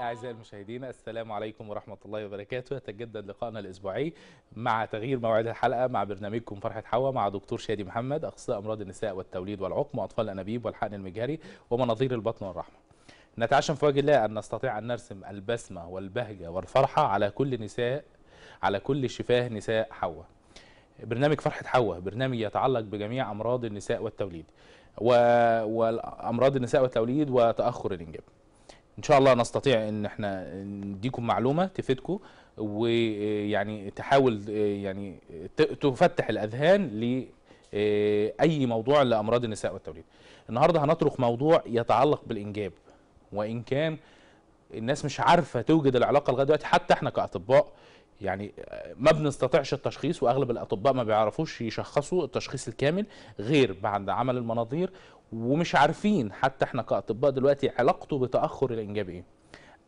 أعزائي المشاهدين السلام عليكم ورحمة الله وبركاته يتجدد لقائنا الأسبوعي مع تغيير موعد الحلقة مع برنامجكم فرحة حوا مع دكتور شادي محمد أخصائي أمراض النساء والتوليد والعقم وأطفال الأنابيب والحقن المجهري ومناظير البطن والرحمة نتعشم في وجه الله أن نستطيع أن نرسم البسمة والبهجة والفرحة على كل نساء على كل شفاه نساء حواء برنامج فرحة حواء برنامج يتعلق بجميع أمراض النساء والتوليد و... وأمراض النساء والتوليد وتأخر الإنجاب ان شاء الله نستطيع ان احنا نديكم معلومه تفيدكم ويعني تحاول يعني تفتح الاذهان ل اي موضوع لامراض النساء والتوليد. النهارده هنطرق موضوع يتعلق بالانجاب وان كان الناس مش عارفه توجد العلاقه لغايه دلوقتي حتى احنا كاطباء يعني ما بنستطيعش التشخيص واغلب الاطباء ما بيعرفوش يشخصوا التشخيص الكامل غير بعد عمل المناظير ومش عارفين حتى احنا كاطباء دلوقتي علاقته بتاخر الانجاب ايه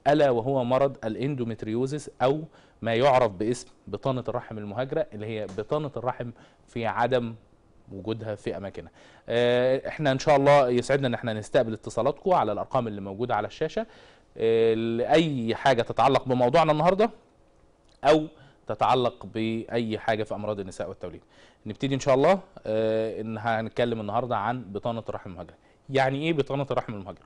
الا وهو مرض الاندومتريوزس او ما يعرف باسم بطانه الرحم المهاجره اللي هي بطانه الرحم في عدم وجودها في اماكنها. آه، احنا ان شاء الله يسعدنا ان احنا نستقبل اتصالاتكم على الارقام اللي موجوده على الشاشه آه، لاي حاجه تتعلق بموضوعنا النهارده او تتعلق باي حاجه في امراض النساء والتوليد. نبتدي ان شاء الله آه، ان هنتكلم النهارده عن بطانه الرحم المهاجر يعني ايه بطانه الرحم المهاجر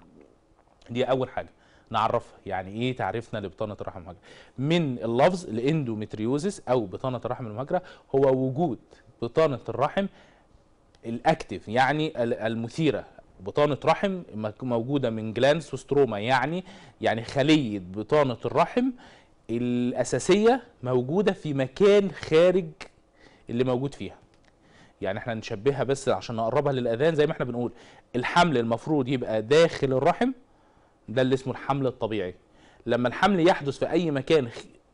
دي اول حاجه نعرفها يعني ايه تعريفنا لبطانه الرحم المهاجر من اللفظ الاندوميتريوزس او بطانه الرحم المهاجره هو وجود بطانه الرحم الاكتف يعني المثيره بطانه رحم موجوده من جلانس وستروما يعني يعني خليه بطانه الرحم الاساسيه موجوده في مكان خارج اللي موجود فيها يعني احنا نشبهها بس عشان نقربها للاذان زي ما احنا بنقول الحمل المفروض يبقى داخل الرحم ده اللي اسمه الحمل الطبيعي لما الحمل يحدث في اي مكان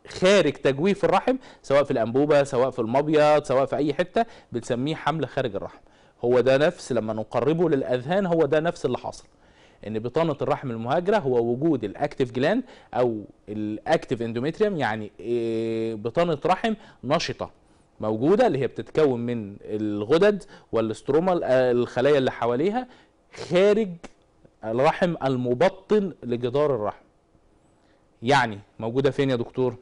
خارج تجويف الرحم سواء في الانبوبه سواء في المبيض سواء في اي حته بنسميه حمل خارج الرحم هو ده نفس لما نقربه للاذهان هو ده نفس اللي حصل ان بطانه الرحم المهاجره هو وجود الاكتيف جلاند او الاكتيف اندوميتريوم يعني إيه، بطانه رحم نشطه موجوده اللي هي بتتكون من الغدد والاستروما آه، الخلايا اللي حواليها خارج الرحم المبطن لجدار الرحم يعني موجوده فين يا دكتور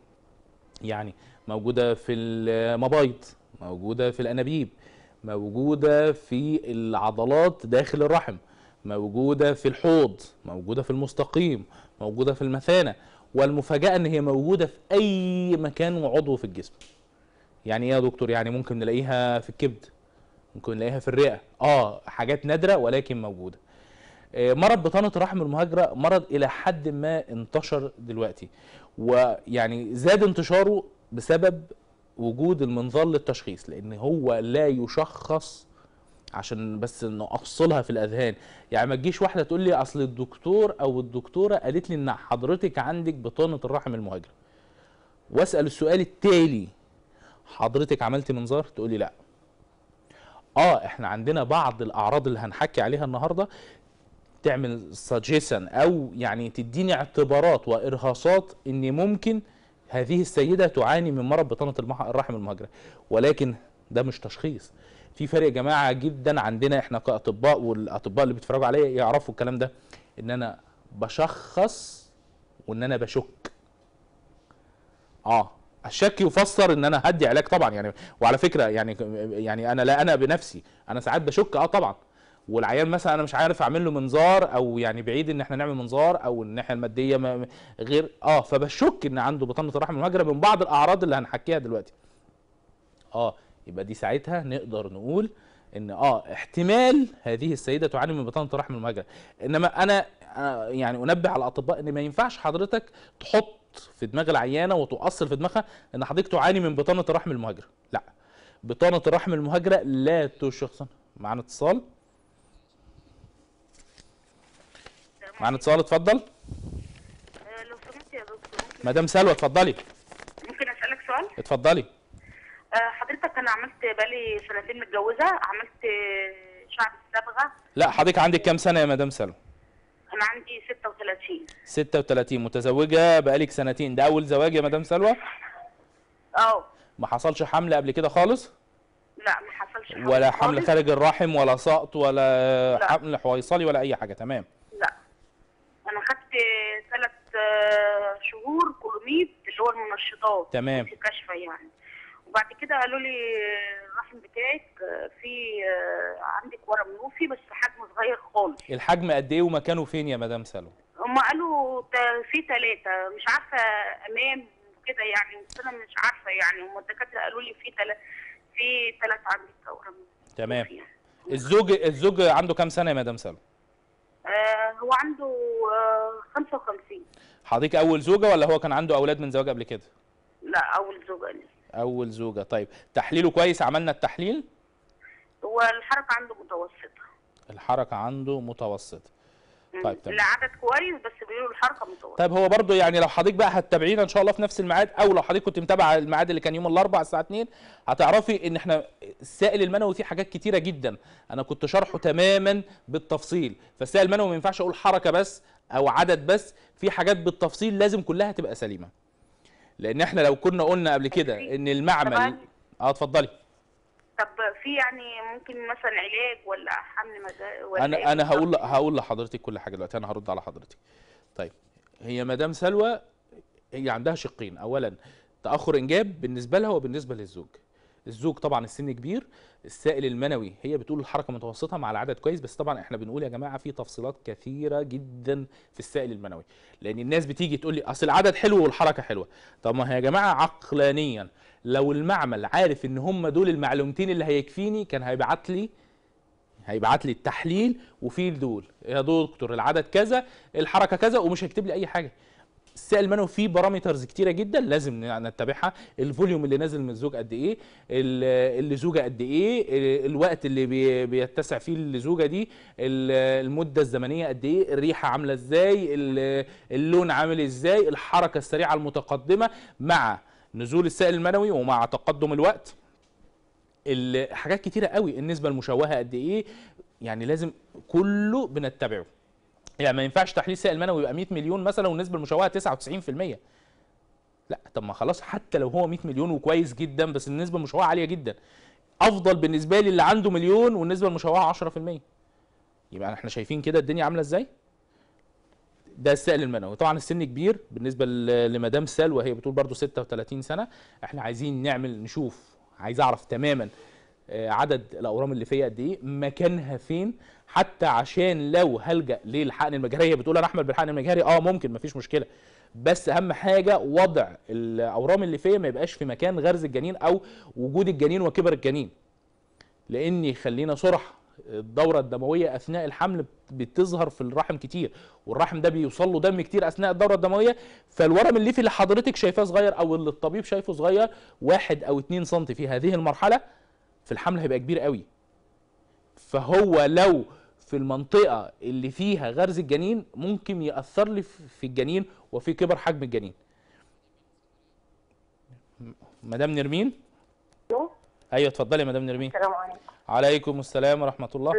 يعني موجوده في المبايض موجوده في الانابيب موجوده في العضلات داخل الرحم موجوده في الحوض موجوده في المستقيم موجوده في المثانه والمفاجاه ان هي موجوده في اي مكان وعضو في الجسم يعني ايه يا دكتور يعني ممكن نلاقيها في الكبد ممكن نلاقيها في الرئه اه حاجات نادره ولكن موجوده آه، مرض بطانه رحم المهاجره مرض الى حد ما انتشر دلوقتي ويعني زاد انتشاره بسبب وجود المنظار للتشخيص لان هو لا يشخص عشان بس نفصلها في الاذهان يعني ما تجيش واحده تقول لي اصل الدكتور او الدكتوره قالت لي ان حضرتك عندك بطانه الرحم المهاجره واسال السؤال التالي حضرتك عملتي منظار تقولي لا اه احنا عندنا بعض الاعراض اللي هنحكي عليها النهارده تعمل سجيسن او يعني تديني اعتبارات وارهاصات ان ممكن هذه السيده تعاني من مرض بطانه الرحم المهاجره ولكن ده مش تشخيص في فرق يا جماعه جدا عندنا احنا كاطباء والاطباء اللي بيتفرجوا عليا يعرفوا الكلام ده ان انا بشخص وان انا بشك اه الشك يفسر ان انا هدي علاج طبعا يعني وعلى فكره يعني يعني انا لا انا بنفسي انا ساعات بشك اه طبعا والعيان مثلا انا مش عارف اعمل له منظار او يعني بعيد ان احنا نعمل منظار او الناحيه الماديه ما غير اه فبشك ان عنده بطانه الرحم المهجره من بعض الاعراض اللي هنحكيها دلوقتي اه يبقى دي ساعتها نقدر نقول ان اه احتمال هذه السيده تعاني من بطانه الرحم المهجره انما انا آه، يعني انبه على الاطباء ان ما ينفعش حضرتك تحط في دماغ العيانه وتؤثر في دماغها ان حضرتك تعاني من بطانه الرحم المهاجره لا بطانه الرحم المهاجره لا تشخصن معانا اتصال معانا اتصال اتفضل آه، لو سمحت يا دكتور مدام سلوى اتفضلي ممكن اسالك سؤال اتفضلي آه، حضرتك انا عملت بالي سنتين متجوزه عملت شعر الصبغه لا حضرتك عندك كام سنه يا مدام سلوى انا عندي 36 36 متزوجه بقالك سنتين ده اول زواج يا مدام سلوى اه ما حصلش حمل قبل كده خالص لا ما حصلش حمل ولا حمل خالص. خارج الرحم ولا سقط ولا لا. حمل حويصلي ولا اي حاجه تمام لا انا خدت ثلاث آه، شهور كلوميد اللي هو المنشطات تمام في يعني وبعد كده قالوا لي الرحم بتاعك في عندك ورم نوفي بس حجمه صغير خالص الحجم قد ايه ومكانه فين يا مدام سلوى؟ هم قالوا في ثلاثة مش عارفة أمام كده يعني بس أنا مش عارفة يعني هم الدكاترة قالوا لي في ثلاثة في ثلاثة عندك ورم نوفي تمام الزوج الزوج عنده كام سنة يا مدام سلوى؟ آه هو عنده آه 55 حضرتك أول زوجة ولا هو كان عنده أولاد من زواج قبل كده؟ لا أول زوجة لسه اول زوجه طيب تحليله كويس عملنا التحليل هو الحركه عنده متوسطه الحركه عنده متوسطه طيب تمام العدد كويس بس بيقولوا الحركه متوسطه طيب هو برضو يعني لو حضرتك بقى هتتابعينا ان شاء الله في نفس الميعاد او لو حضرتك كنت متابعه الميعاد اللي كان يوم الاربعاء الساعه 2 هتعرفي ان احنا السائل المنوي فيه حاجات كتيره جدا انا كنت شرحه تماما بالتفصيل فالسائل المنوي ما ينفعش اقول حركه بس او عدد بس في حاجات بالتفصيل لازم كلها تبقى سليمه لان احنا لو كنا قلنا قبل كده ان المعمل اه اتفضلي طب في يعني ممكن مثلا علاج ولا حمل مزاج ولا انا إيه انا هقول هقول لحضرتك كل حاجه دلوقتي انا هرد على حضرتك طيب هي مدام سلوى هي عندها شقين اولا تاخر انجاب بالنسبه لها وبالنسبه للزوج الزوج طبعا السن كبير السائل المنوي هي بتقول الحركه متوسطه مع العدد كويس بس طبعا احنا بنقول يا جماعه في تفصيلات كثيره جدا في السائل المنوي لان الناس بتيجي تقول لي اصل العدد حلو والحركه حلوه طب ما هي يا جماعه عقلانيا لو المعمل عارف ان هم دول المعلومتين اللي هيكفيني كان هيبعت لي هيبعت لي التحليل وفيه دول يا دكتور العدد كذا الحركه كذا ومش هيكتب لي اي حاجه السائل المنوي فيه بارامترز كتيره جدا لازم نتبعها الفوليوم اللي نازل من الزوج قد ايه اللزوجه قد ايه الوقت اللي بيتسع فيه اللزوجه دي المده الزمنيه قد ايه الريحه عامله ازاي اللون عامل ازاي الحركه السريعه المتقدمه مع نزول السائل المنوي ومع تقدم الوقت حاجات كتيره قوي النسبه المشوهه قد ايه يعني لازم كله بنتبعه يعني ما ينفعش تحليل سائل منوي يبقى 100 مليون مثلا والنسبه المشوهه 99% لا طب ما خلاص حتى لو هو 100 مليون وكويس جدا بس النسبه المشوهه عاليه جدا افضل بالنسبه لي اللي عنده مليون والنسبه المشوهه 10% يبقى احنا شايفين كده الدنيا عامله ازاي ده السائل المنوي طبعا السن كبير بالنسبه لمدام سلوى هي بتقول برضو 36 سنه احنا عايزين نعمل نشوف عايز اعرف تماما آه، عدد الاورام اللي فيا قد ايه مكانها فين حتى عشان لو هلجا للحقن المجاريه بتقول انا احمل بالحقن المجهري اه ممكن مفيش مشكله بس اهم حاجه وضع الاورام اللي فيا ما يبقاش في مكان غرز الجنين او وجود الجنين وكبر الجنين لان خلينا صرح الدورة الدموية أثناء الحمل بتظهر في الرحم كتير والرحم ده بيوصل له دم كتير أثناء الدورة الدموية فالورم الليفي اللي حضرتك شايفاه صغير أو اللي الطبيب شايفه صغير واحد أو اتنين سنتي في هذه المرحلة في الحمل هيبقى كبير قوي فهو لو في المنطقه اللي فيها غرز الجنين ممكن ياثر لي في الجنين وفي كبر حجم الجنين مدام نرمين ايوه اتفضلي يا مدام نرمين السلام عليكم عليكم السلام ورحمه الله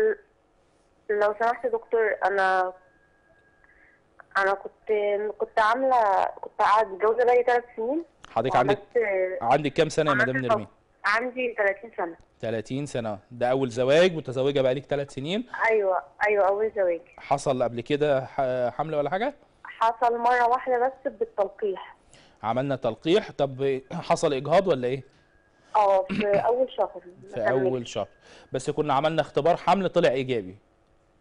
لو سمحت دكتور انا انا كنت كنت عامله كنت قاعده متجوزه لي ثلاث سنين حضرتك عندك عندك كام سنه يا مدام نرمين عندي 30 سنه 30 سنه ده اول زواج متزوجه بقالك 3 سنين ايوه ايوه اول زواج حصل قبل كده حمل ولا حاجه حصل مره واحده بس بالتلقيح عملنا تلقيح طب حصل اجهاض ولا ايه اه في اول شهر في اول شهر بس كنا عملنا اختبار حمل طلع ايجابي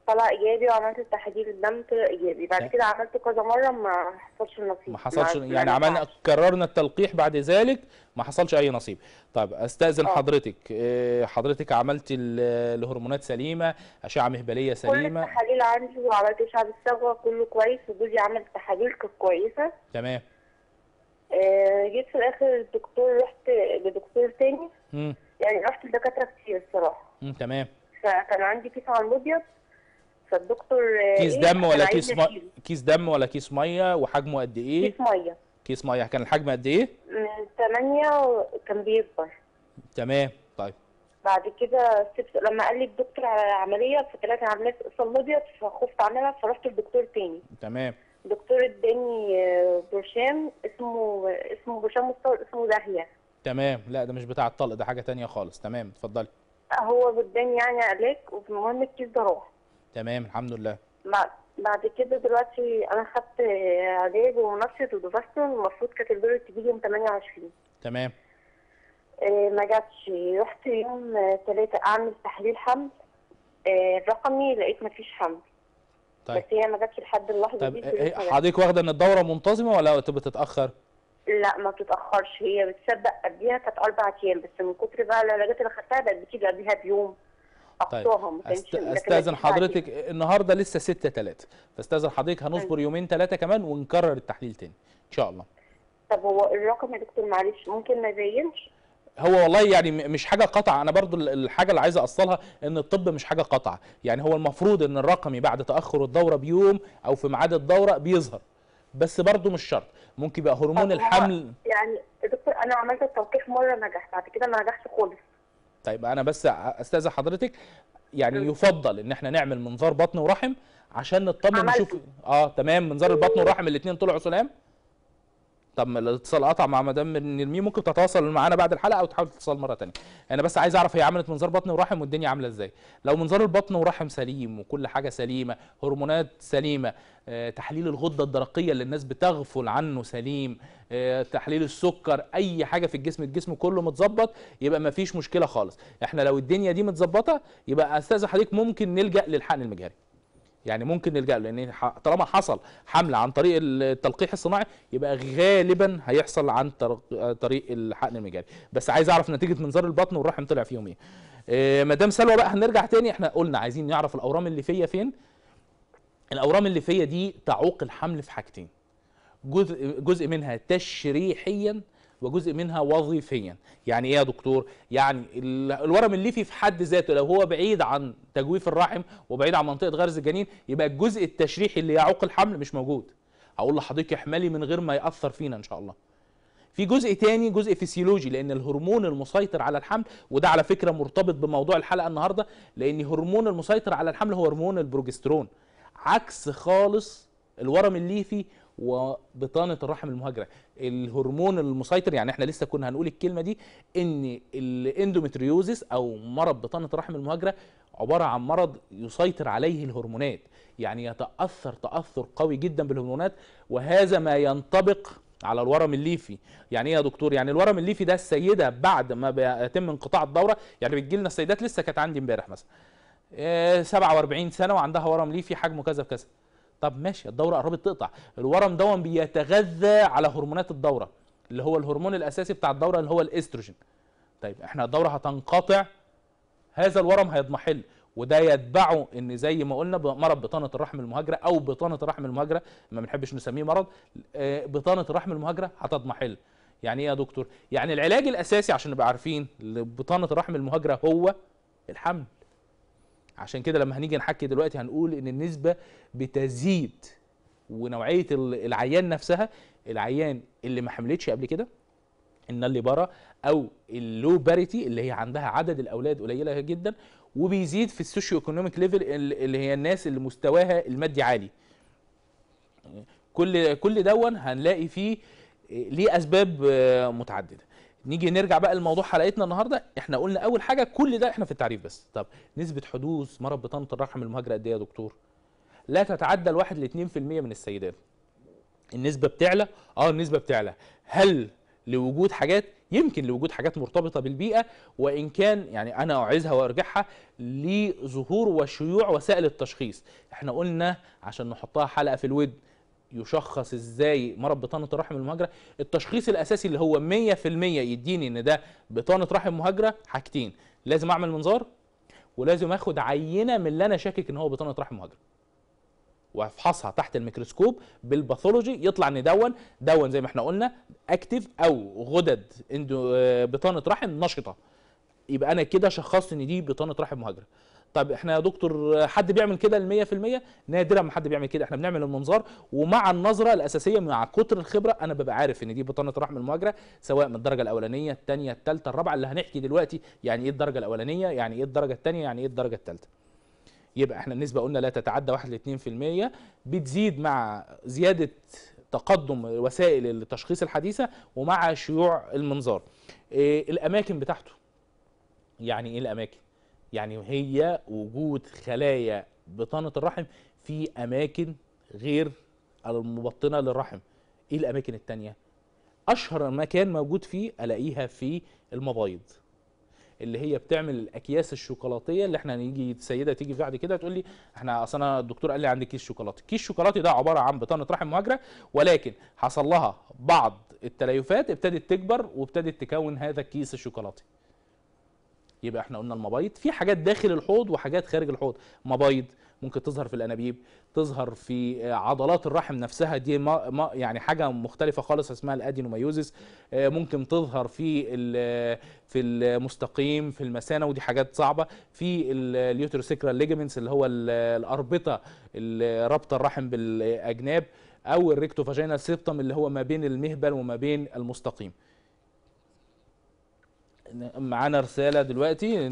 طلع ايجابي وعملت التحاليل الدم طلع ايجابي بعد كده عملت كذا مره ما حصلش النصيب ما حصلش يعني يعني ما يعني عملنا كررنا التلقيح بعد ذلك ما حصلش اي نصيب طيب استاذن أوه. حضرتك آه، حضرتك عملت الهرمونات سليمه اشعه مهبليه سليمه كل التحاليل عندي وعملت اشعه الصبغه كله كويس وجوزي عمل تحاليل كانت كويسه تمام آه، جيت في الاخر الدكتور رحت لدكتور تاني م. يعني رحت لدكاتره كتير الصراحه تمام فكان عندي كيس على المبيض فالدكتور إيه؟ كيس دم ولا كيس ميه كيس دم ولا كيس ميه وحجمه قد ايه؟ كيس ميه كيس ميه كان الحجم قد ايه؟ من 8 وكان بيكبر تمام طيب بعد كده سبت لما قال لي الدكتور على العمليه فطلعت عمليه اقصال لوبيا فخفت اعملها فرحت لدكتور تاني تمام دكتور اداني آه، برشام اسمه اسمه برشام مستور اسمه داهيه تمام لا ده مش بتاع الطلق ده حاجه تانية خالص تمام اتفضلي هو اداني يعني علاج والمهم الكيس ده روح تمام الحمد لله بعد كده دلوقتي انا خدت علاج ونفسي ودوفاستون المفروض كانت الدوره تيجي يوم 28 تمام آه، ما جاتش رحت يوم ثلاثة اعمل تحليل حمل آه، رقمي لقيت ما فيش حمل طيب بس هي ما جاتش لحد اللحظه طيب دي إيه، حضرتك واخده ان الدوره منتظمه ولا بتتاخر؟ لا ما بتتاخرش هي بتسبق قبليها كانت اربع ايام بس من كتر بقى العلاجات اللي خدتها بقت بتيجي قبليها بيوم طيب أست... استاذن حضرتك النهارده لسه 6 3 فاستاذن حضرتك هنصبر م. أيوة. يومين ثلاثه كمان ونكرر التحليل تاني ان شاء الله طب هو الرقم يا دكتور معلش ممكن ما يبينش هو والله يعني مش حاجه قطع انا برضو الحاجه اللي عايز اوصلها ان الطب مش حاجه قطع يعني هو المفروض ان الرقمي بعد تاخر الدوره بيوم او في ميعاد الدوره بيظهر بس برضو مش شرط ممكن يبقى هرمون الحمل يعني دكتور انا عملت التوقيف مره نجح بعد كده ما نجحش خالص طيب انا بس استاذ حضرتك يعني يفضل ان احنا نعمل منظار بطن ورحم عشان نطمن نشوف اه تمام منظار البطن والرحم الاثنين طلعوا سلام طب ما الاتصال قطع مع مدام نرمين ممكن تتواصل معانا بعد الحلقه او تحاول تتصل مره ثانيه انا بس عايز اعرف هي عملت منظار بطن ورحم والدنيا عامله ازاي لو منظار البطن ورحم سليم وكل حاجه سليمه هرمونات سليمه آه، تحليل الغده الدرقيه اللي الناس بتغفل عنه سليم آه، تحليل السكر اي حاجه في الجسم الجسم كله متظبط يبقى ما فيش مشكله خالص احنا لو الدنيا دي متظبطه يبقى استاذ حضرتك ممكن نلجا للحقن المجهري يعني ممكن نلجا له لان طالما حصل حمله عن طريق التلقيح الصناعي يبقى غالبا هيحصل عن طريق الحقن المجاري بس عايز اعرف نتيجه منظار البطن والرحم طلع فيهم ايه آه، مدام سلوى بقى هنرجع تاني احنا قلنا عايزين نعرف الاورام الليفيه فين الاورام الليفيه دي تعوق الحمل في حاجتين جزء جزء منها تشريحيا وجزء منها وظيفيا يعني ايه يا دكتور يعني الورم الليفي في حد ذاته لو هو بعيد عن تجويف الرحم وبعيد عن منطقه غرز الجنين يبقى الجزء التشريحي اللي يعوق الحمل مش موجود اقول لحضرتك احملي من غير ما ياثر فينا ان شاء الله في جزء تاني جزء فيسيولوجي لان الهرمون المسيطر على الحمل وده على فكره مرتبط بموضوع الحلقه النهارده لان هرمون المسيطر على الحمل هو هرمون البروجسترون عكس خالص الورم الليفي وبطانه الرحم المهاجره الهرمون المسيطر يعني احنا لسه كنا هنقول الكلمه دي ان الاندومتريوزس او مرض بطانه الرحم المهاجره عباره عن مرض يسيطر عليه الهرمونات يعني يتاثر تاثر قوي جدا بالهرمونات وهذا ما ينطبق على الورم الليفي يعني ايه يا دكتور يعني الورم الليفي ده السيده بعد ما بيتم انقطاع الدوره يعني بتجي لنا السيدات لسه كانت عندي امبارح مثلا 47 آه، سنه وعندها ورم ليفي حجمه كذا بكذا طب ماشي الدوره قربت تقطع الورم دون بيتغذى على هرمونات الدوره اللي هو الهرمون الاساسي بتاع الدوره اللي هو الاستروجين طيب احنا الدوره هتنقطع هذا الورم هيضمحل وده يتبعه ان زي ما قلنا مرض بطانه الرحم المهاجره او بطانه الرحم المهاجره ما بنحبش نسميه مرض آه، بطانه الرحم المهاجره هتضمحل يعني ايه يا دكتور يعني العلاج الاساسي عشان نبقى عارفين لبطانه الرحم المهاجره هو الحمل عشان كده لما هنيجي نحكي دلوقتي هنقول ان النسبه بتزيد ونوعيه العيان نفسها العيان اللي ما حملتش قبل كده اللي برا او اللو باريتي اللي هي عندها عدد الاولاد قليله جدا وبيزيد في السوشيو ايكونوميك ليفل اللي هي الناس اللي مستواها المادي عالي كل كل دون هنلاقي فيه ليه اسباب آه، متعدده نيجي نرجع بقى لموضوع حلقتنا النهارده احنا قلنا اول حاجه كل ده احنا في التعريف بس طب نسبه حدوث مرض بطانه الرحم المهاجره قد ايه يا دكتور لا تتعدى الواحد ل 2% من السيدات النسبه بتعلى اه النسبه بتعلى هل لوجود حاجات يمكن لوجود حاجات مرتبطه بالبيئه وان كان يعني انا اعزها وارجعها لظهور وشيوع وسائل التشخيص احنا قلنا عشان نحطها حلقه في الود يشخص ازاي مرض بطانه الرحم المهاجره التشخيص الاساسي اللي هو 100% يديني ان ده بطانه رحم مهاجره حاجتين لازم اعمل منظار ولازم اخد عينه من اللي انا شاكك ان هو بطانه رحم مهاجره وافحصها تحت الميكروسكوب بالباثولوجي يطلع ان دون دون زي ما احنا قلنا اكتف او غدد بطانه رحم نشطه يبقى انا كده شخصت ان دي بطانه رحم مهاجره طب احنا يا دكتور حد بيعمل كده في 100% نادرا ما حد بيعمل كده احنا بنعمل المنظار ومع النظره الاساسيه مع كتر الخبره انا ببقى عارف ان دي بطانه رحم المهاجره سواء من الدرجه الاولانيه الثانيه الثالثه الرابعه اللي هنحكي دلوقتي يعني ايه الدرجه الاولانيه يعني ايه الدرجه الثانيه يعني ايه الدرجه الثالثه يبقى احنا النسبه قلنا لا تتعدى 1 ل 2% بتزيد مع زياده تقدم وسائل التشخيص الحديثه ومع شيوع المنظار ايه الاماكن بتاعته يعني ايه الاماكن يعني هي وجود خلايا بطانه الرحم في اماكن غير المبطنه للرحم ايه الاماكن التانية اشهر مكان موجود فيه الاقيها في المبايض اللي هي بتعمل الاكياس الشوكولاتيه اللي احنا هنيجي السيده تيجي بعد كده تقول لي احنا اصل انا الدكتور قال لي عندي كيس شوكولاته كيس شوكولاتي ده عباره عن بطانه رحم مهاجره ولكن حصل لها بعض التليفات ابتدت تكبر وابتدت تكون هذا الكيس الشوكولاتي يبقى احنا قلنا المبايض في حاجات داخل الحوض وحاجات خارج الحوض مبايض ممكن تظهر في الانابيب تظهر في آه، عضلات الرحم نفسها دي ما ما يعني حاجه مختلفه خالص اسمها الادينوميوزس آه، ممكن تظهر في في المستقيم في المثانه ودي حاجات صعبه في اليوتروسيكرال ليجمنتس اللي هو الاربطه اللي رابطه الرحم بالاجناب او الريكتوفاجينال سيبتم اللي هو ما بين المهبل وما بين المستقيم معانا رساله دلوقتي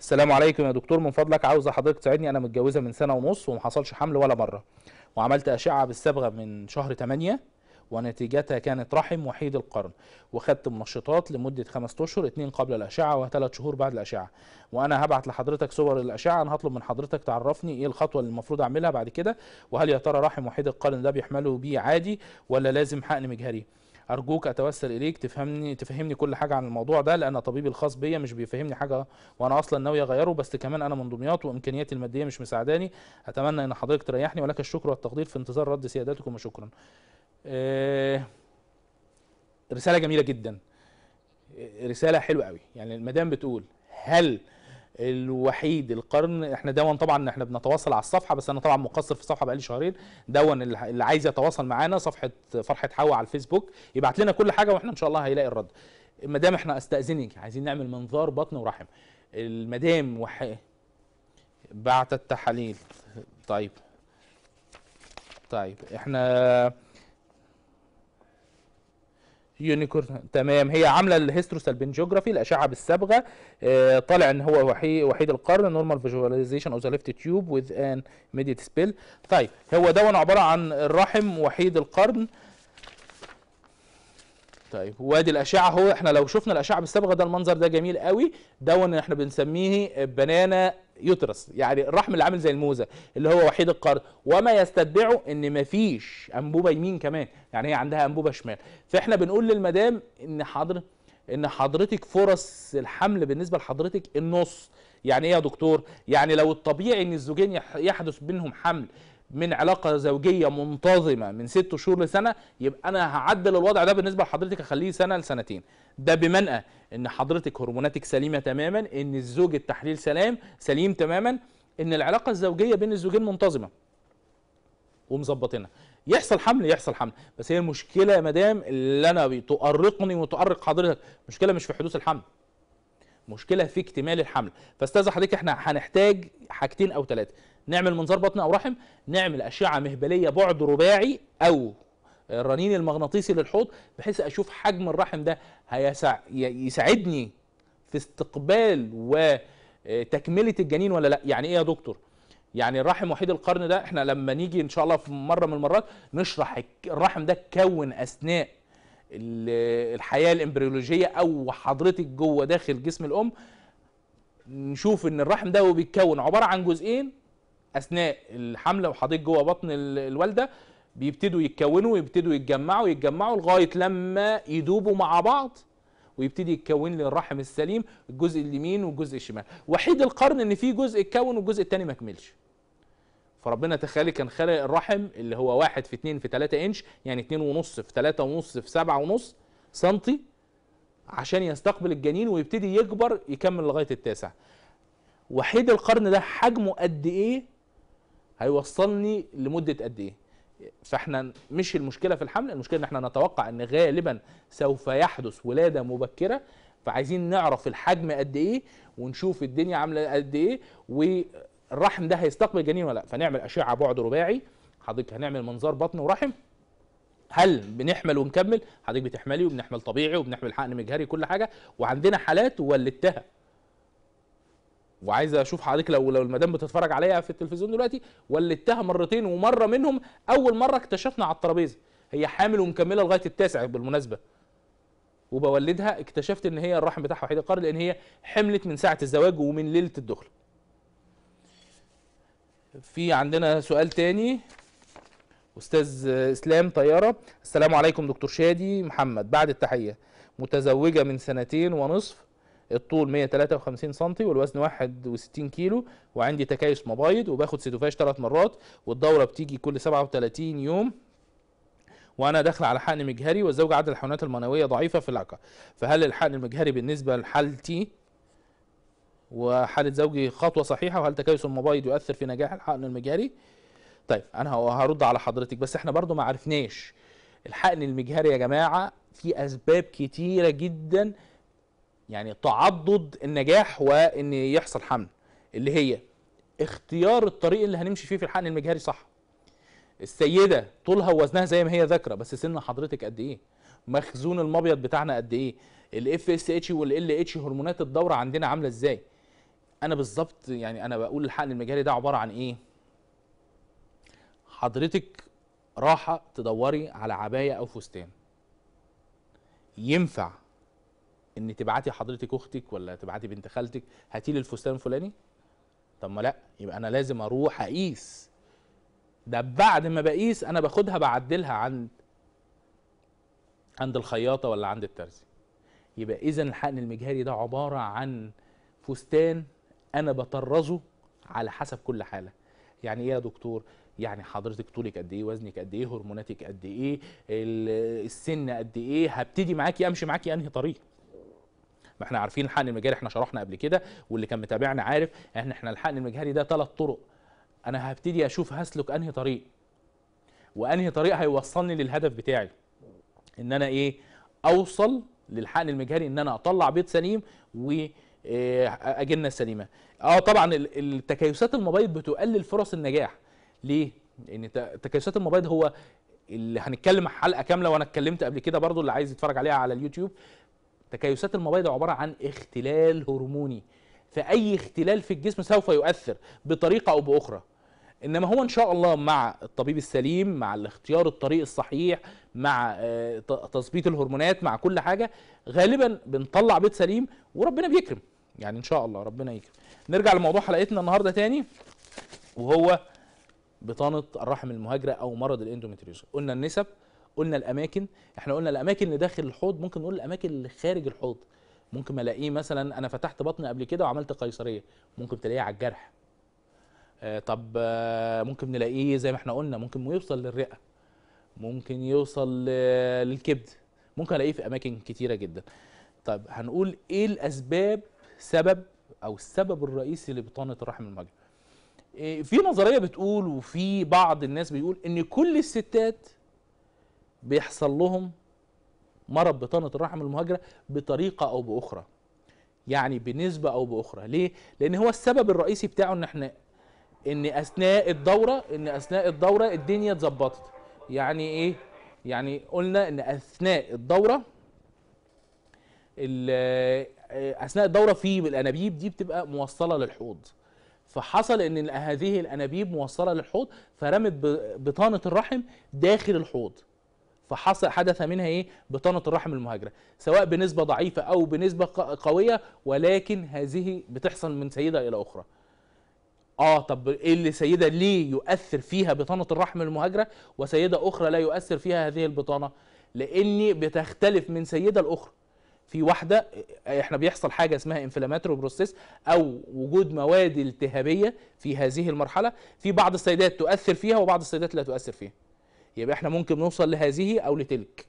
السلام عليكم يا دكتور من فضلك عاوزه حضرتك تساعدني انا متجوزه من سنه ونص وما حصلش حمل ولا مره وعملت اشعه بالصبغه من شهر 8 ونتيجتها كانت رحم وحيد القرن وخدت منشطات لمده خمسة اشهر اثنين قبل الاشعه وثلاث شهور بعد الاشعه وانا هبعت لحضرتك صور الاشعه انا هطلب من حضرتك تعرفني ايه الخطوه اللي المفروض اعملها بعد كده وهل يا ترى رحم وحيد القرن ده بيحملوا بيه عادي ولا لازم حقن مجهري ارجوك اتوسل اليك تفهمني تفهمني كل حاجه عن الموضوع ده لان طبيبي الخاص بيا مش بيفهمني حاجه وانا اصلا ناوي اغيره بس كمان انا من دمياط وامكانياتي الماديه مش مساعداني اتمنى ان حضرتك تريحني ولك الشكر والتقدير في انتظار رد سيادتكم وشكرا آه، رساله جميله جدا آه، رساله حلوه قوي يعني المدام بتقول هل الوحيد القرن احنا دون طبعا احنا بنتواصل على الصفحه بس انا طبعا مقصر في الصفحه بقالي شهرين دون اللي عايز يتواصل معانا صفحه فرحه حوا على الفيسبوك يبعت لنا كل حاجه واحنا ان شاء الله هيلاقي الرد ما دام احنا استاذنك عايزين نعمل منظار بطن ورحم المدام وح... بعت التحاليل طيب طيب احنا يونيكورن تمام هي عامله الهيستروسالبنجيوجرافي الاشعه بالصبغه آه، طالع ان هو وحيد وحيد القرن نورمال فيجواليزيشن اوف ذا ليفت تيوب وذ ان ميديت سبيل طيب هو ده عباره عن الرحم وحيد القرن طيب وادي الاشعه هو احنا لو شفنا الاشعه بالصبغه ده المنظر ده جميل قوي دون احنا بنسميه بنانا يوترس يعني الرحم اللي عامل زي الموزه اللي هو وحيد القرن وما يستتبعه ان مفيش انبوبه يمين كمان يعني هي عندها انبوبه شمال فاحنا بنقول للمدام ان حضر ان حضرتك فرص الحمل بالنسبه لحضرتك النص يعني ايه يا دكتور يعني لو الطبيعي ان الزوجين يحدث بينهم حمل من علاقه زوجيه منتظمه من ست شهور لسنه يبقى انا هعدل الوضع ده بالنسبه لحضرتك أخليه سنه لسنتين ده بمنأى ان حضرتك هرموناتك سليمه تماما ان الزوج التحليل سلام سليم تماما ان العلاقه الزوجيه بين الزوجين منتظمه ومظبطينها يحصل حمل يحصل حمل بس هي المشكله يا مدام اللي انا تؤرقني وتؤرق حضرتك المشكله مش في حدوث الحمل مشكله في اكتمال الحمل فاستاذ حضرتك احنا هنحتاج حاجتين او ثلاثه نعمل منظار بطن او رحم نعمل اشعه مهبليه بعد رباعي او الرنين المغناطيسي للحوض بحيث اشوف حجم الرحم ده هيسع يساعدني في استقبال وتكمله آه، الجنين ولا لا يعني ايه يا دكتور يعني الرحم وحيد القرن ده احنا لما نيجي ان شاء الله في مره من المرات نشرح الرحم ده اتكون اثناء الحياه الامبريولوجيه او حضرتك جوه داخل جسم الام نشوف ان الرحم ده هو بيتكون عباره عن جزئين اثناء الحمله وحضيض جوه بطن الوالده بيبتدوا يتكونوا ويبتدوا يتجمعوا يتجمعوا لغايه لما يدوبوا مع بعض ويبتدي يتكون لي الرحم السليم الجزء اليمين والجزء الشمال وحيد القرن ان في جزء اتكون والجزء الثاني ما كملش فربنا تخيل كان خلق الرحم اللي هو واحد في 2 في 3 انش يعني 2 ونص في 3 ونص في 7 ونص سنتي عشان يستقبل الجنين ويبتدي يكبر يكمل لغاية التاسع وحيد القرن ده حجمه قد ايه هيوصلني لمده قد ايه فاحنا مش المشكله في الحمل المشكله ان احنا نتوقع ان غالبا سوف يحدث ولاده مبكره فعايزين نعرف الحجم قد ايه ونشوف الدنيا عامله قد ايه والرحم ده هيستقبل جنين ولا لا فنعمل اشعه بعد رباعي حضرتك هنعمل منظار بطن ورحم هل بنحمل ونكمل حضرتك بتحملي وبنحمل طبيعي وبنحمل حقن مجهري كل حاجه وعندنا حالات ولدتها وعايز اشوف حضرتك لو لو المدام بتتفرج عليا في التلفزيون دلوقتي ولدتها مرتين ومره منهم اول مره اكتشفنا على الترابيزه هي حامل ومكمله لغايه التاسع بالمناسبه وبولدها اكتشفت ان هي الرحم بتاعها وحيد القرن لان هي حملت من ساعه الزواج ومن ليله الدخل في عندنا سؤال تاني استاذ اسلام طياره السلام عليكم دكتور شادي محمد بعد التحيه متزوجه من سنتين ونصف الطول 153 سم والوزن 61 كيلو وعندي تكيس مبايض وباخد سيتوفاش ثلاث مرات والدوره بتيجي كل 37 يوم وانا داخل على حقن مجهري والزوجه عدد الحيوانات المنويه ضعيفه في العقه فهل الحقن المجهري بالنسبه لحالتي وحاله زوجي خطوه صحيحه وهل تكيس المبايض يؤثر في نجاح الحقن المجهري طيب انا هرد على حضرتك بس احنا برضو ما عرفناش الحقن المجهري يا جماعه في اسباب كتيره جدا يعني تعضد النجاح وان يحصل حمل اللي هي اختيار الطريق اللي هنمشي فيه في الحقن المجهري صح السيده طولها ووزنها زي ما هي ذاكره بس سن حضرتك قد ايه مخزون المبيض بتاعنا قد ايه الاف اس اتش والال اتش هرمونات الدوره عندنا عامله ازاي انا بالظبط يعني انا بقول الحقن المجهري ده عباره عن ايه حضرتك راحه تدوري على عبايه او فستان ينفع ان تبعتي حضرتك اختك ولا تبعتي بنت خالتك هاتي لي الفستان الفلاني طب ما لا يبقى انا لازم اروح اقيس ده بعد ما بقيس انا باخدها بعدلها عند عند الخياطه ولا عند الترزي يبقى اذا الحقن المجهري ده عباره عن فستان انا بطرزه على حسب كل حاله يعني ايه يا دكتور يعني حضرتك طولك قد ايه وزنك قد ايه هرموناتك قد ايه السن قد ايه هبتدي معاكي امشي معاكي انهي طريق ما احنا عارفين الحقن المجهري احنا شرحنا قبل كده واللي كان متابعنا عارف ان احنا الحقن المجهري ده ثلاث طرق انا هبتدي اشوف هسلك انهي طريق وانهي طريق هيوصلني للهدف بتاعي ان انا ايه اوصل للحقن المجهري ان انا اطلع بيض سليم و آه، اجنه سليمه اه طبعا التكيسات المبيض بتقلل فرص النجاح ليه لان تكيسات المبيض هو اللي هنتكلم حلقه كامله وانا اتكلمت قبل كده برضو اللي عايز يتفرج عليها على اليوتيوب تكيسات المبايض عبارة عن اختلال هرموني فأي اختلال في الجسم سوف يؤثر بطريقة أو بأخرى انما هو ان شاء الله مع الطبيب السليم مع الاختيار الطريق الصحيح مع آه، تثبيت الهرمونات مع كل حاجه غالبا بنطلع بيت سليم وربنا بيكرم يعني ان شاء الله ربنا يكرم نرجع لموضوع حلقتنا النهارده تاني وهو بطانه الرحم المهاجره او مرض الإندومتريوس قلنا النسب قلنا الاماكن احنا قلنا الاماكن اللي داخل الحوض ممكن نقول الاماكن اللي خارج الحوض ممكن الاقيه مثلا انا فتحت بطني قبل كده وعملت قيصريه ممكن تلاقيه على الجرح آه طب آه ممكن نلاقيه زي ما احنا قلنا ممكن يوصل للرئه ممكن يوصل للكبد ممكن الاقيه في اماكن كتيره جدا طب هنقول ايه الاسباب سبب او السبب الرئيسي لبطانه الرحم المجرى آه، في نظريه بتقول وفي بعض الناس بيقول ان كل الستات بيحصل لهم مرض بطانه الرحم المهاجره بطريقه او باخرى يعني بنسبه او باخرى ليه لان هو السبب الرئيسي بتاعه ان احنا ان اثناء الدوره ان اثناء الدوره الدنيا اتظبطت يعني ايه يعني قلنا ان اثناء الدوره آه، اثناء الدوره في الانابيب دي بتبقى موصله للحوض فحصل ان هذه الانابيب موصله للحوض فرمت بطانه الرحم داخل الحوض فحصل حدث منها ايه بطانه الرحم المهاجره سواء بنسبه ضعيفه او بنسبه قويه ولكن هذه بتحصل من سيده الى اخرى اه طب ايه اللي سيده ليه يؤثر فيها بطانه الرحم المهاجره وسيده اخرى لا يؤثر فيها هذه البطانه لان بتختلف من سيده لاخرى في واحده احنا بيحصل حاجه اسمها انفلاماتوري بروسيس او وجود مواد التهابيه في هذه المرحله في بعض السيدات تؤثر فيها وبعض السيدات لا تؤثر فيها يبقى احنا ممكن نوصل لهذه او لتلك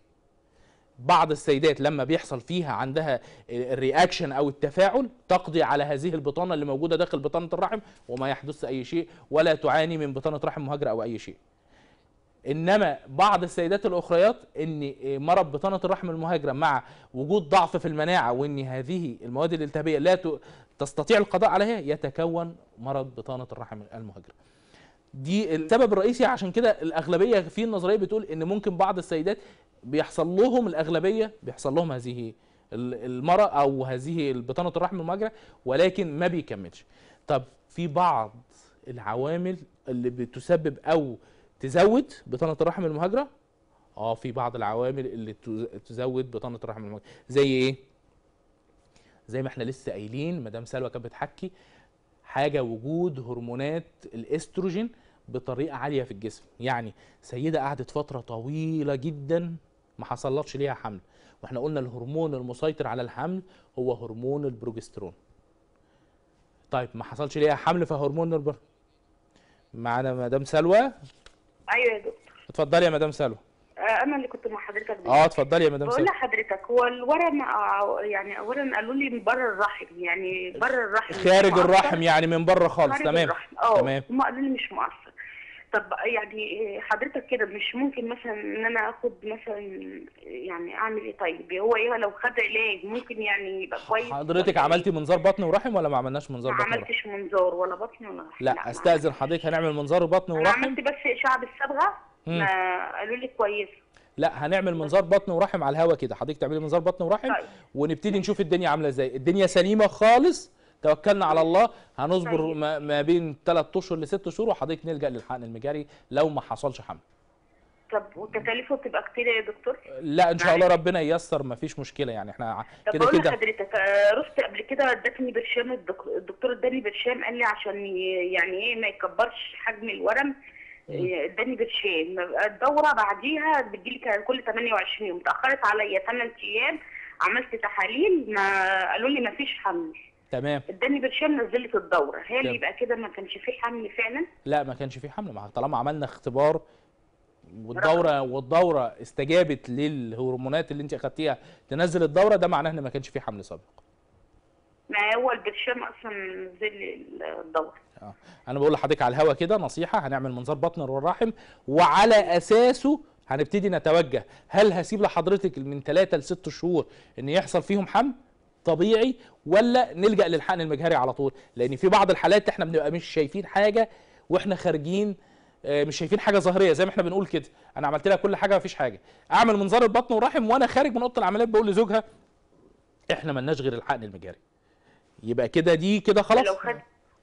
بعض السيدات لما بيحصل فيها عندها الرياكشن او التفاعل تقضي على هذه البطانه اللي موجوده داخل بطانه الرحم وما يحدث اي شيء ولا تعاني من بطانه رحم مهاجره او اي شيء انما بعض السيدات الاخريات ان مرض بطانه الرحم المهاجره مع وجود ضعف في المناعه وان هذه المواد الالتهابيه لا تستطيع القضاء عليها يتكون مرض بطانه الرحم المهاجره دي السبب الرئيسي عشان كده الاغلبيه في النظريه بتقول ان ممكن بعض السيدات بيحصل لهم الاغلبيه بيحصل لهم هذه المرأة أو هذه بطانة الرحم المجرى ولكن ما بيكملش طب في بعض العوامل اللي بتسبب أو تزود بطانة الرحم المهاجرة اه في بعض العوامل اللي تزود بطانة الرحم المهاجرة زي ايه زي ما احنا لسه قايلين مدام سلوى كانت بتحكي حاجه وجود هرمونات الاستروجين بطريقه عاليه في الجسم يعني سيده قعدت فتره طويله جدا ما حصلتش ليها حمل واحنا قلنا الهرمون المسيطر على الحمل هو هرمون البروجسترون طيب ما حصلش ليها حمل فهرمون البر معانا مدام سلوى ايوه يا دكتور اتفضلي يا مدام سلوى آه، انا اللي كنت مع حضرتك اه اتفضلي يا مدام بقول لحضرتك هو الورم آه، يعني اولا قالوا لي من بره الرحم يعني بره الرحم خارج الرحم يعني من بره خالص تمام آه، تمام هم قالوا لي مش مؤثر طب يعني حضرتك كده مش ممكن مثلا ان انا اخد مثلا يعني اعمل ايه طيب هو ايه لو خد علاج ممكن يعني يبقى كويس حضرتك إيه؟ عملتي منظار بطن ورحم ولا ما عملناش منظار بطن ما عملتش منظار ولا بطن ولا رحم لا, لا استاذن حضرتك هنعمل منظار بطن ورحم عملت بس اشعه بالصبغه ما قالوا لي كويسه لا هنعمل منظار بطن ورحم على الهوا كده حضرتك تعملي منظار بطن ورحم طيب. ونبتدي نشوف الدنيا عامله ازاي الدنيا سليمه خالص توكلنا على الله هنصبر طيب. ما بين 3 اشهر لست شهور وحضرتك نلجا للحقن المجاري لو ما حصلش حمل طب وتكاليفه بتبقى كتير يا دكتور؟ لا ان شاء الله ربنا ييسر ما فيش مشكله يعني احنا كده كده طب حضرتك آه، رحت قبل كده ادتني برشام الدكتور اداني برشام قال لي عشان يعني ايه ما يكبرش حجم الورم اداني إيه، برشام الدوره بعديها بتجي لي كل 28 يوم تاخرت عليا 8 ايام عملت تحاليل ما قالوا لي ما فيش حمل تمام اداني برشام نزلت الدوره هي اللي يبقى كده ما كانش فيه حمل فعلا لا ما كانش فيه حمل ما طالما عملنا اختبار والدوره والدوره استجابت للهرمونات اللي انت اخدتيها تنزل الدوره ده معناه ان ما كانش فيه حمل سابق ما هو البرشام اصلا نزل الدوره اه انا بقول لحضرتك على الهوا كده نصيحه هنعمل منظار بطن والرحم وعلى اساسه هنبتدي نتوجه هل هسيب لحضرتك من ثلاثة لست شهور ان يحصل فيهم حمل طبيعي ولا نلجا للحقن المجهري على طول لان في بعض الحالات احنا بنبقى مش شايفين حاجه واحنا خارجين آه، مش شايفين حاجه ظاهريه زي ما احنا بنقول كده انا عملت لها كل حاجه مفيش حاجه اعمل منظار البطن والرحم وانا خارج من اوضه العمليات بقول لزوجها احنا ملناش غير الحقن المجهري يبقى كده دي كده خلاص لو خدت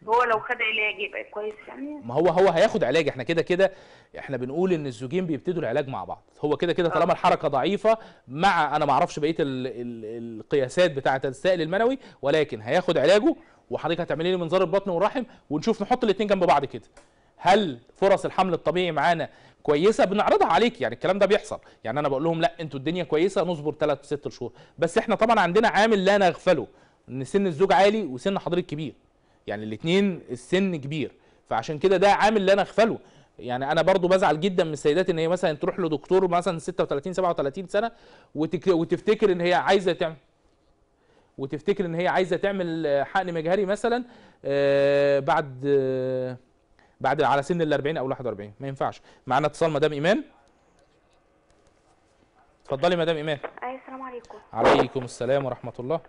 هو لو خد علاج يبقى كويس يعني ما هو هو هياخد علاج احنا كده كده احنا بنقول ان الزوجين بيبتدوا العلاج مع بعض هو كده كده طالما آه. الحركه ضعيفه مع انا ما اعرفش بقيه الـ الـ القياسات بتاعه السائل المنوي ولكن هياخد علاجه وحضرتك هتعملي لي منظار البطن والرحم ونشوف نحط الاثنين جنب بعض كده هل فرص الحمل الطبيعي معانا كويسه بنعرضها عليك يعني الكلام ده بيحصل يعني انا بقول لهم لا انتوا الدنيا كويسه نصبر 3 6 شهور بس احنا طبعا عندنا عامل لا نغفله ان سن الزوج عالي وسن حضرتك كبير يعني الاثنين السن كبير فعشان كده ده عامل اللي انا اغفله يعني انا برضو بزعل جدا من السيدات ان هي مثلا تروح لدكتور مثلا 36 37 سنه وتك... وتفتكر ان هي عايزه تعمل وتفتكر ان هي عايزه تعمل حقن مجهري مثلا آه، بعد بعد على سن ال 40 او ال 41 ما ينفعش معانا اتصال مدام ايمان اتفضلي مدام ايمان اي السلام عليكم عليكم السلام ورحمه الله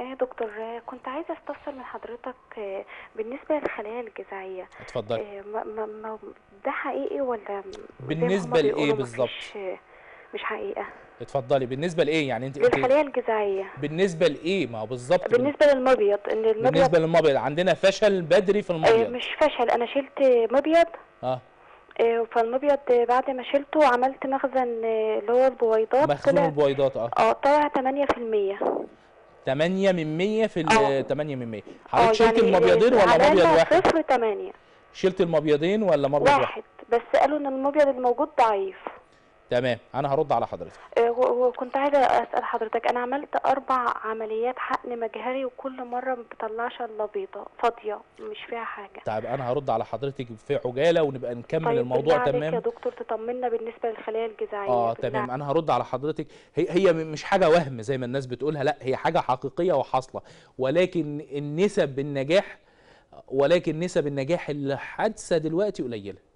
ايه يا دكتور آه، كنت عايزه استفسر من حضرتك آه، بالنسبه للخلايا الجذعيه اتفضل آه، ده حقيقي ولا بالنسبه لايه بالظبط مش حقيقه اتفضلي بالنسبه لايه يعني انت للخليه الجذعيه بالنسبه لايه ما بالظبط بالنسبه للمبيض ان المبيض بالنسبه للمبيض عندنا فشل بدري في المبيض مش فشل انا شلت مبيض اه فالمبيض بعد ما شلته عملت مخزن اللي هو البويضات مخزون البويضات اه اه طلع 8% 8 من 100 في ال 8 آه. من 100 آه، حضرتك شلت يعني المبيضين ولا يعني مبيض واحد؟ صفر 8 شلت المبيضين ولا مبيض واحد؟ واحد بس قالوا ان المبيض الموجود ضعيف تمام انا هرد على حضرتك آه، وكنت عايزه اسال حضرتك انا عملت اربع عمليات حقن مجهري وكل مره ما بتطلعش الا بيضه فاضيه مش فيها حاجه طيب انا هرد على حضرتك في عجاله ونبقى نكمل طيب الموضوع تمام يا دكتور تطمنا بالنسبه للخلايا الجذعيه اه تمام نعم. انا هرد على حضرتك هي هي مش حاجه وهم زي ما الناس بتقولها لا هي حاجه حقيقيه وحاصله ولكن النسب النجاح ولكن نسب النجاح الحادثه دلوقتي قليله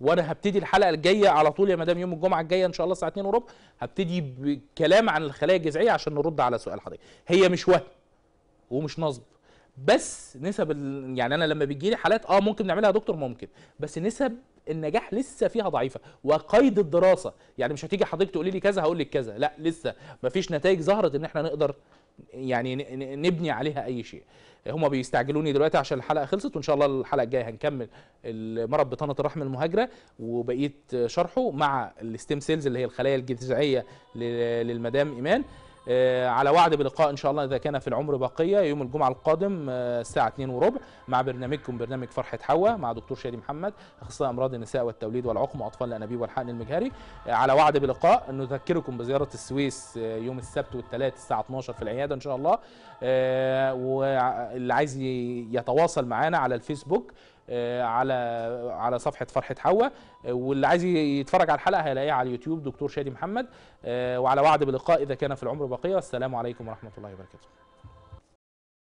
وانا هبتدي الحلقه الجايه على طول يا مدام يوم الجمعه الجايه ان شاء الله الساعه 2 وربع هبتدي بكلام عن الخلايا الجذعيه عشان نرد على سؤال حضرتك هي مش وهم ومش نصب بس نسب ال... يعني انا لما بيجي لي حالات اه ممكن نعملها يا دكتور ممكن بس نسب النجاح لسه فيها ضعيفه وقيد الدراسه يعني مش هتيجي حضرتك تقولي لي كذا هقول لك كذا لا لسه مفيش نتائج ظهرت ان احنا نقدر يعني نبني عليها اي شيء هم بيستعجلوني دلوقتي عشان الحلقه خلصت وان شاء الله الحلقه الجايه هنكمل المرض بطانه الرحم المهاجره وبقيه شرحه مع الستيم سيلز اللي هي الخلايا الجذعيه للمدام ايمان آه، على وعد بلقاء ان شاء الله اذا كان في العمر بقيه يوم الجمعه القادم آه، الساعه 2 وربع مع برنامجكم برنامج فرحه حواء مع دكتور شادي محمد اخصائي امراض النساء والتوليد والعقم واطفال الانابيب والحقن المجهري آه، على وعد بلقاء نذكركم بزياره السويس يوم السبت والثلاث الساعه 12 في العياده ان شاء الله واللي عايز يتواصل معانا على الفيسبوك آه، على على صفحه فرحه حواء آه، واللي عايز يتفرج على الحلقه هيلاقيها على اليوتيوب دكتور شادي محمد آه، وعلى وعد بلقاء اذا كان في العمر بقيه والسلام عليكم ورحمه الله وبركاته